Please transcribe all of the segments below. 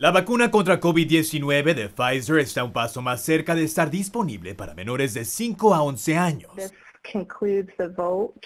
La vacuna contra COVID-19 de Pfizer está un paso más cerca de estar disponible para menores de 5 a 11 años.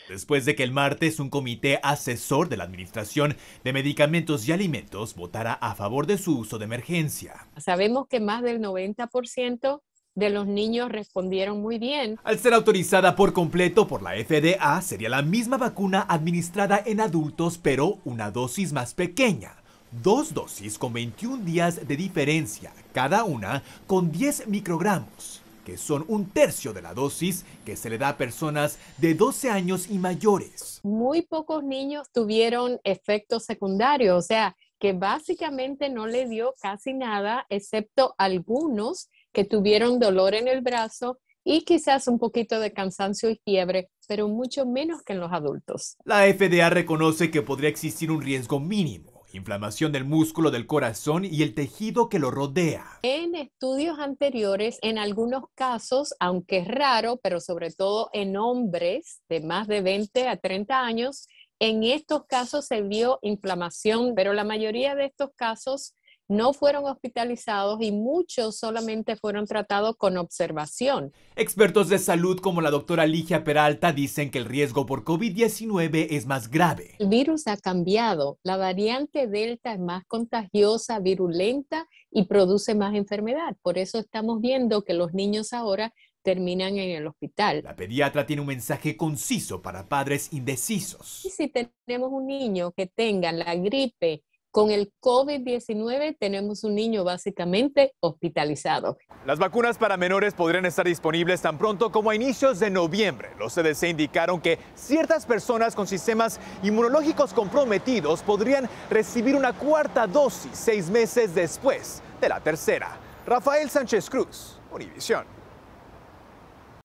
Después de que el martes un comité asesor de la Administración de Medicamentos y Alimentos votara a favor de su uso de emergencia. Sabemos que más del 90% de los niños respondieron muy bien. Al ser autorizada por completo por la FDA, sería la misma vacuna administrada en adultos, pero una dosis más pequeña Dos dosis con 21 días de diferencia, cada una con 10 microgramos, que son un tercio de la dosis que se le da a personas de 12 años y mayores. Muy pocos niños tuvieron efectos secundarios, o sea, que básicamente no le dio casi nada, excepto algunos que tuvieron dolor en el brazo y quizás un poquito de cansancio y fiebre, pero mucho menos que en los adultos. La FDA reconoce que podría existir un riesgo mínimo inflamación del músculo del corazón y el tejido que lo rodea. En estudios anteriores, en algunos casos, aunque es raro, pero sobre todo en hombres de más de 20 a 30 años, en estos casos se vio inflamación, pero la mayoría de estos casos no fueron hospitalizados y muchos solamente fueron tratados con observación. Expertos de salud como la doctora Ligia Peralta dicen que el riesgo por COVID-19 es más grave. El virus ha cambiado. La variante Delta es más contagiosa, virulenta y produce más enfermedad. Por eso estamos viendo que los niños ahora terminan en el hospital. La pediatra tiene un mensaje conciso para padres indecisos. Y si tenemos un niño que tenga la gripe, con el COVID-19 tenemos un niño básicamente hospitalizado. Las vacunas para menores podrían estar disponibles tan pronto como a inicios de noviembre. Los CDC indicaron que ciertas personas con sistemas inmunológicos comprometidos podrían recibir una cuarta dosis seis meses después de la tercera. Rafael Sánchez Cruz, Univisión.